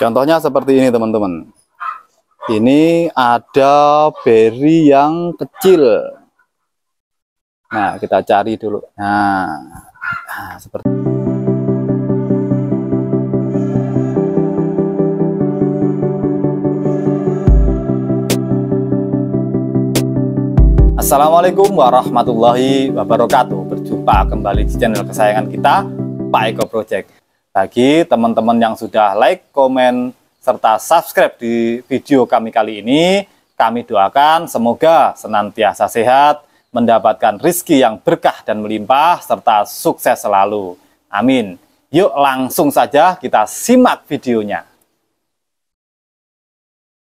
Contohnya seperti ini teman-teman. Ini ada berry yang kecil. Nah, kita cari dulu. Nah, nah seperti Assalamualaikum warahmatullahi wabarakatuh. Berjumpa kembali di channel kesayangan kita, Pak Eko Project. Bagi teman-teman yang sudah like, komen, serta subscribe di video kami kali ini, kami doakan semoga senantiasa sehat, mendapatkan rizki yang berkah dan melimpah, serta sukses selalu. Amin. Yuk langsung saja kita simak videonya.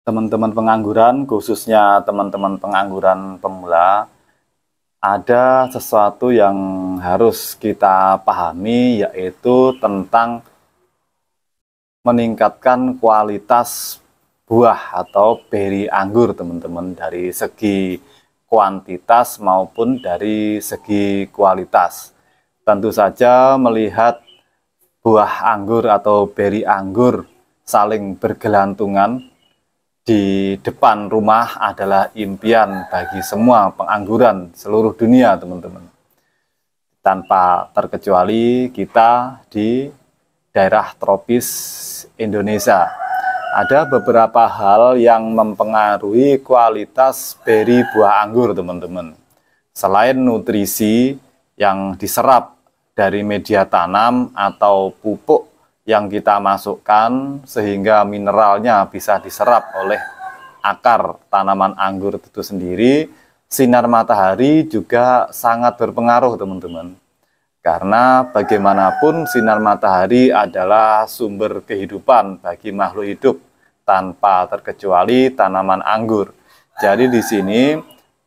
Teman-teman pengangguran, khususnya teman-teman pengangguran pemula, ada sesuatu yang harus kita pahami yaitu tentang meningkatkan kualitas buah atau beri anggur teman-teman dari segi kuantitas maupun dari segi kualitas. Tentu saja melihat buah anggur atau beri anggur saling bergelantungan di depan rumah adalah impian bagi semua pengangguran seluruh dunia, teman-teman. Tanpa terkecuali kita di daerah tropis Indonesia. Ada beberapa hal yang mempengaruhi kualitas beri buah anggur, teman-teman. Selain nutrisi yang diserap dari media tanam atau pupuk yang kita masukkan sehingga mineralnya bisa diserap oleh akar tanaman anggur itu sendiri. Sinar matahari juga sangat berpengaruh teman-teman. Karena bagaimanapun sinar matahari adalah sumber kehidupan bagi makhluk hidup tanpa terkecuali tanaman anggur. Jadi di sini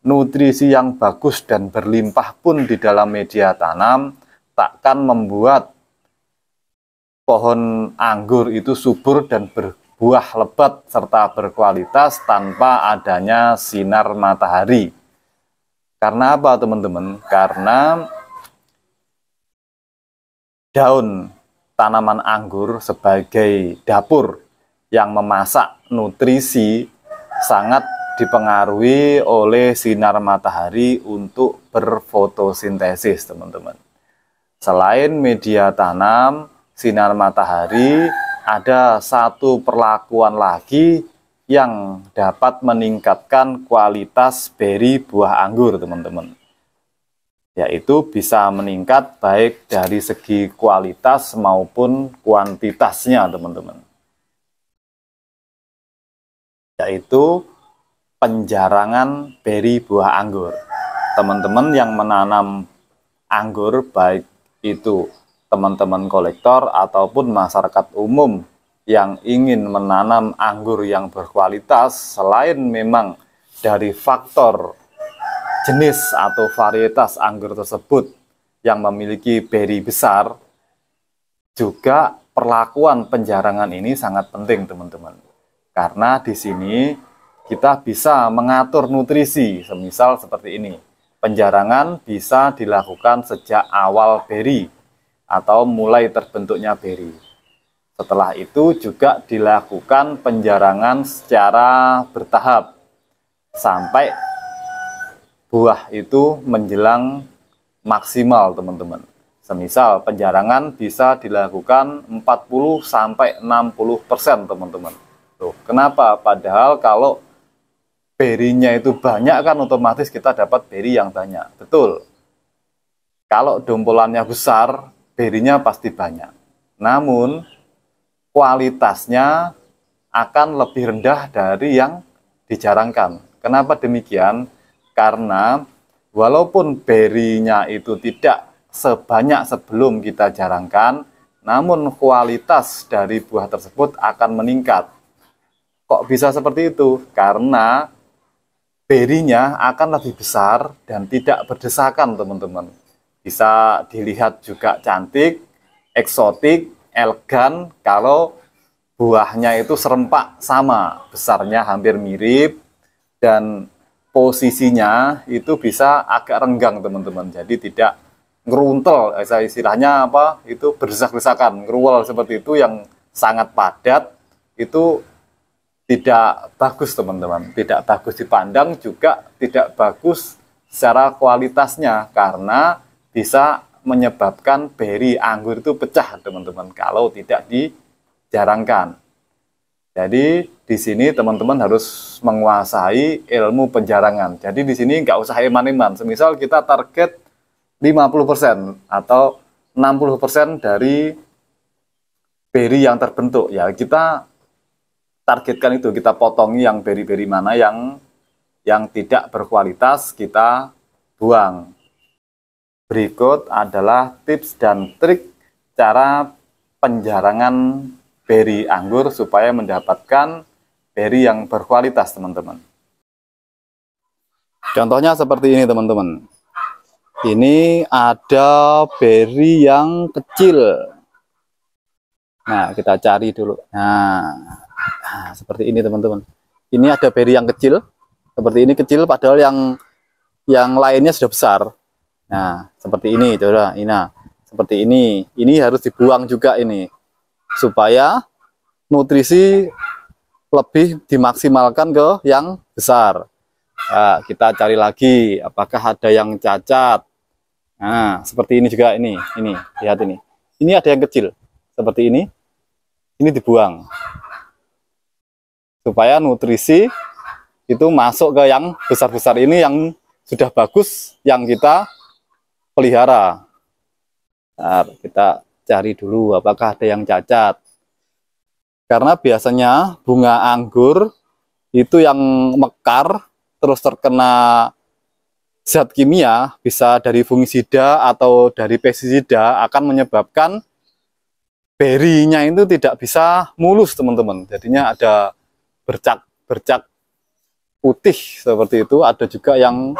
nutrisi yang bagus dan berlimpah pun di dalam media tanam takkan membuat pohon anggur itu subur dan berbuah lebat serta berkualitas tanpa adanya sinar matahari. Karena apa teman-teman? Karena daun tanaman anggur sebagai dapur yang memasak nutrisi sangat dipengaruhi oleh sinar matahari untuk berfotosintesis teman-teman. Selain media tanam, sinar matahari, ada satu perlakuan lagi yang dapat meningkatkan kualitas beri buah anggur, teman-teman. Yaitu bisa meningkat baik dari segi kualitas maupun kuantitasnya, teman-teman. Yaitu penjarangan beri buah anggur. Teman-teman yang menanam anggur baik itu teman-teman kolektor ataupun masyarakat umum yang ingin menanam anggur yang berkualitas selain memang dari faktor jenis atau varietas anggur tersebut yang memiliki beri besar juga perlakuan penjarangan ini sangat penting teman-teman karena di sini kita bisa mengatur nutrisi semisal seperti ini penjarangan bisa dilakukan sejak awal beri atau mulai terbentuknya beri. Setelah itu juga dilakukan penjarangan secara bertahap sampai buah itu menjelang maksimal teman-teman. Semisal penjarangan bisa dilakukan 40 sampai 60% teman-teman. Tuh, kenapa? Padahal kalau berinya itu banyak kan otomatis kita dapat beri yang banyak. Betul. Kalau dompolannya besar Berinya pasti banyak. Namun kualitasnya akan lebih rendah dari yang dijarangkan. Kenapa demikian? Karena walaupun berinya itu tidak sebanyak sebelum kita jarangkan, namun kualitas dari buah tersebut akan meningkat. Kok bisa seperti itu? Karena berinya akan lebih besar dan tidak berdesakan, teman-teman bisa dilihat juga cantik, eksotik, elegan kalau buahnya itu serempak sama, besarnya hampir mirip dan posisinya itu bisa agak renggang teman-teman. Jadi tidak ngeruntel, istilahnya apa? Itu berdesak-desakan, ngeruwal seperti itu yang sangat padat itu tidak bagus teman-teman, tidak bagus dipandang juga tidak bagus secara kualitasnya karena bisa menyebabkan beri anggur itu pecah teman-teman kalau tidak dijarangkan. Jadi di sini teman-teman harus menguasai ilmu penjarangan. Jadi di sini nggak usah eman-eman. Semisal kita target 50% atau 60% dari beri yang terbentuk. Ya kita targetkan itu, kita potongi yang beri-beri mana yang yang tidak berkualitas kita buang Berikut adalah tips dan trik cara penjarangan beri anggur supaya mendapatkan beri yang berkualitas, teman-teman. Contohnya seperti ini, teman-teman. Ini ada beri yang kecil. Nah, kita cari dulu. Nah, nah seperti ini, teman-teman. Ini ada beri yang kecil. Seperti ini kecil, padahal yang yang lainnya sudah besar. Nah, seperti ini, saudara. Ina, seperti ini. Ini harus dibuang juga ini, supaya nutrisi lebih dimaksimalkan ke yang besar. Nah, kita cari lagi, apakah ada yang cacat? Nah, seperti ini juga ini, ini lihat ini. Ini ada yang kecil, seperti ini. Ini dibuang supaya nutrisi itu masuk ke yang besar-besar ini yang sudah bagus yang kita pelihara. Nah, kita cari dulu apakah ada yang cacat. Karena biasanya bunga anggur itu yang mekar terus terkena zat kimia bisa dari fungisida atau dari pestisida akan menyebabkan berinya itu tidak bisa mulus teman-teman. Jadinya ada bercak bercak putih seperti itu, ada juga yang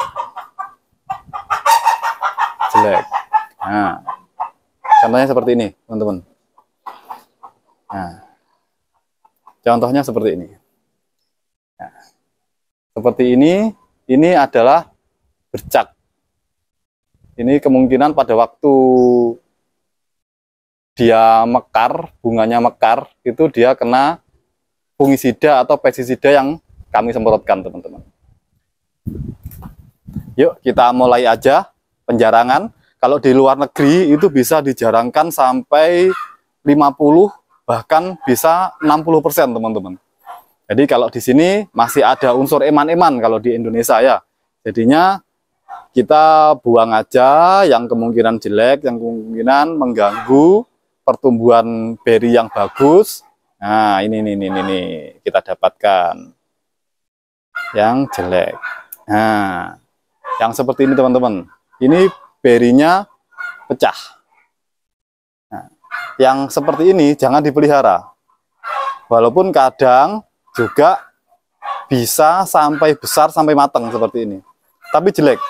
jelek. Nah, contohnya seperti ini, teman-teman. Nah, contohnya seperti ini. Nah, seperti ini, ini adalah bercak. Ini kemungkinan pada waktu dia mekar, bunganya mekar, itu dia kena fungisida atau pestisida yang kami semprotkan, teman-teman. Yuk, kita mulai aja penjarangan. Kalau di luar negeri itu bisa dijarangkan sampai 50 bahkan bisa 60% teman-teman. Jadi kalau di sini masih ada unsur eman-eman kalau di Indonesia ya. Jadinya kita buang aja yang kemungkinan jelek, yang kemungkinan mengganggu pertumbuhan beri yang bagus. Nah, ini ini ini ini kita dapatkan yang jelek. Nah, yang seperti ini teman-teman ini berinya pecah. Nah, yang seperti ini jangan dipelihara. Walaupun kadang juga bisa sampai besar sampai matang seperti ini. Tapi jelek.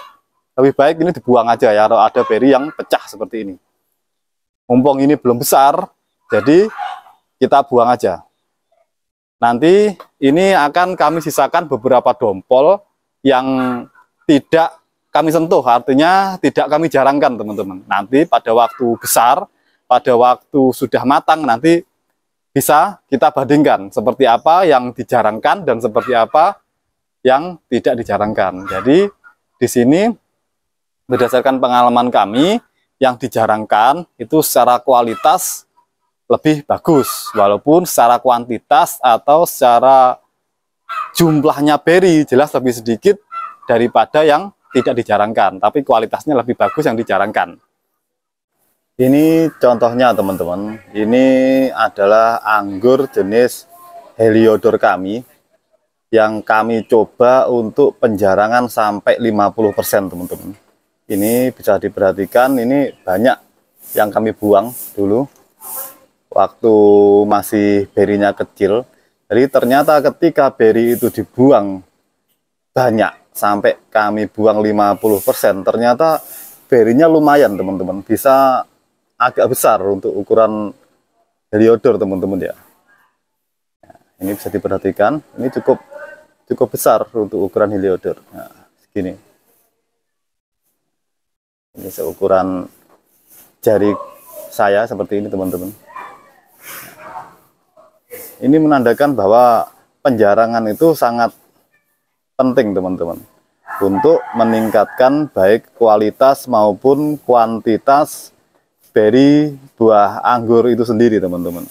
Lebih baik ini dibuang aja ya kalau ada beri yang pecah seperti ini. Mumpung ini belum besar, jadi kita buang aja. Nanti ini akan kami sisakan beberapa dompol yang tidak kami sentuh, artinya tidak kami jarangkan teman-teman. Nanti pada waktu besar, pada waktu sudah matang, nanti bisa kita bandingkan seperti apa yang dijarangkan dan seperti apa yang tidak dijarangkan. Jadi di sini berdasarkan pengalaman kami, yang dijarangkan itu secara kualitas lebih bagus, walaupun secara kuantitas atau secara jumlahnya beri jelas lebih sedikit daripada yang tidak dijarangkan, tapi kualitasnya lebih bagus yang dijarangkan. Ini contohnya teman-teman, ini adalah anggur jenis Heliodor kami yang kami coba untuk penjarangan sampai 50% teman-teman. Ini bisa diperhatikan, ini banyak yang kami buang dulu waktu masih berinya kecil. Jadi ternyata ketika beri itu dibuang banyak sampai kami buang 50% ternyata berinya lumayan teman-teman bisa agak besar untuk ukuran heliodor teman-teman ya ini bisa diperhatikan ini cukup cukup besar untuk ukuran heliodor nah, segini ini seukuran jari saya seperti ini teman-teman ini menandakan bahwa penjarangan itu sangat penting teman-teman untuk meningkatkan baik kualitas maupun kuantitas dari buah anggur itu sendiri teman-teman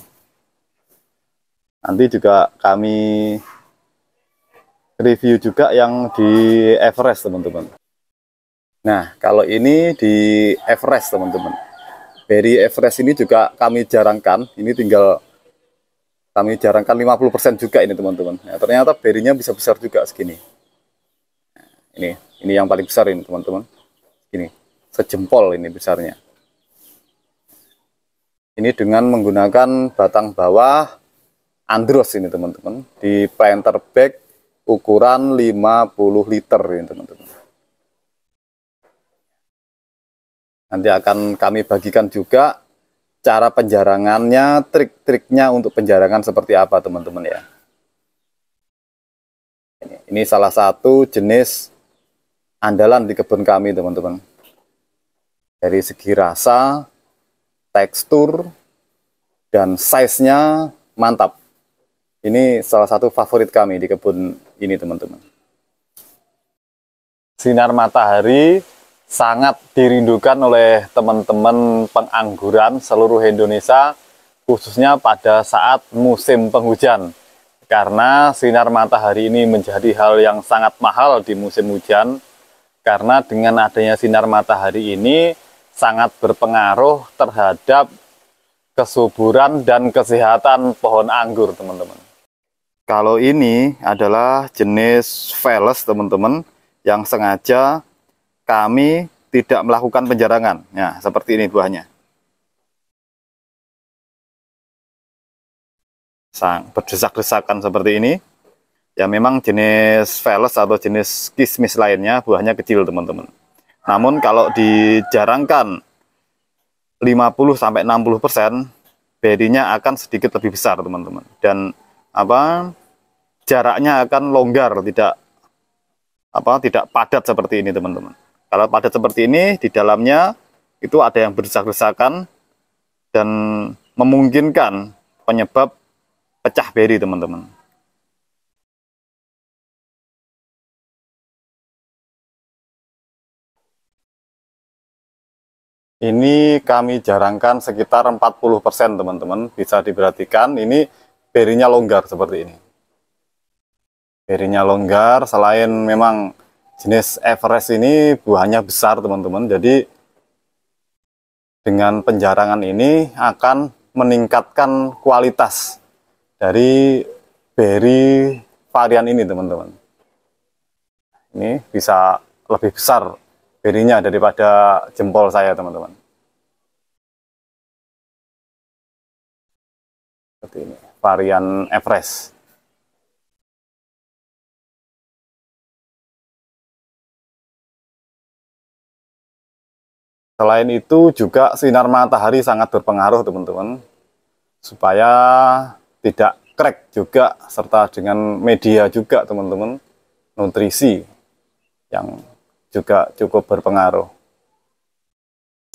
nanti juga kami review juga yang di Everest teman-teman nah kalau ini di Everest teman-teman beri Everest ini juga kami jarangkan ini tinggal kami jarangkan 50% juga ini teman-teman nah, ternyata berinya bisa besar juga segini ini ini yang paling besar ini teman-teman ini sejempol ini besarnya ini dengan menggunakan batang bawah andros ini teman-teman di planter bag ukuran 50 liter ini teman-teman nanti akan kami bagikan juga cara penjarangannya trik-triknya untuk penjarangan seperti apa teman-teman ya ini salah satu jenis andalan di kebun kami teman-teman dari segi rasa tekstur dan size-nya mantap ini salah satu favorit kami di kebun ini teman-teman sinar matahari sangat dirindukan oleh teman-teman pengangguran seluruh Indonesia khususnya pada saat musim penghujan karena sinar matahari ini menjadi hal yang sangat mahal di musim hujan karena dengan adanya sinar matahari ini sangat berpengaruh terhadap kesuburan dan kesehatan pohon anggur teman-teman kalau ini adalah jenis veles teman-teman yang sengaja kami tidak melakukan penjarangan ya seperti ini buahnya sang berdesak-desakan seperti ini Ya memang jenis veles atau jenis kismis lainnya buahnya kecil teman-teman. Namun kalau dijarangkan 50 sampai 60% persen berinya akan sedikit lebih besar teman-teman dan apa jaraknya akan longgar tidak apa tidak padat seperti ini teman-teman. Kalau padat seperti ini di dalamnya itu ada yang berdesak-desakan dan memungkinkan penyebab pecah beri teman-teman. ini kami jarangkan sekitar 40% teman-teman bisa diperhatikan ini berinya longgar seperti ini berinya longgar selain memang jenis Everest ini buahnya besar teman-teman jadi dengan penjarangan ini akan meningkatkan kualitas dari beri varian ini teman-teman ini bisa lebih besar berinya daripada jempol saya teman-teman seperti ini varian Everest Selain itu juga sinar matahari sangat berpengaruh teman-teman supaya tidak crack juga serta dengan media juga teman-teman nutrisi yang juga cukup berpengaruh.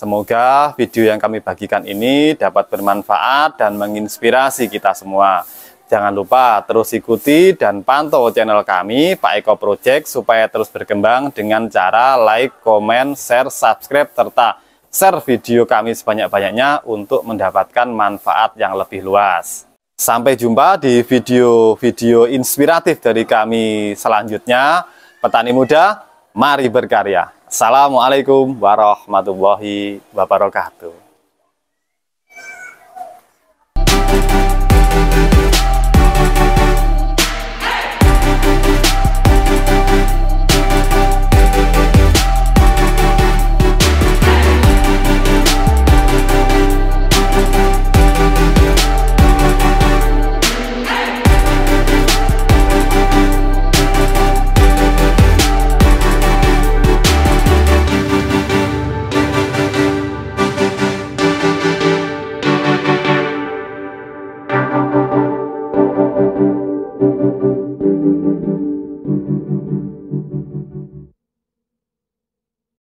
Semoga video yang kami bagikan ini dapat bermanfaat dan menginspirasi kita semua. Jangan lupa terus ikuti dan pantau channel kami Pak Eko Project supaya terus berkembang dengan cara like, komen, share, subscribe, serta share video kami sebanyak-banyaknya untuk mendapatkan manfaat yang lebih luas. Sampai jumpa di video-video inspiratif dari kami selanjutnya. Petani muda, Mari berkarya. Assalamualaikum warahmatullahi wabarakatuh.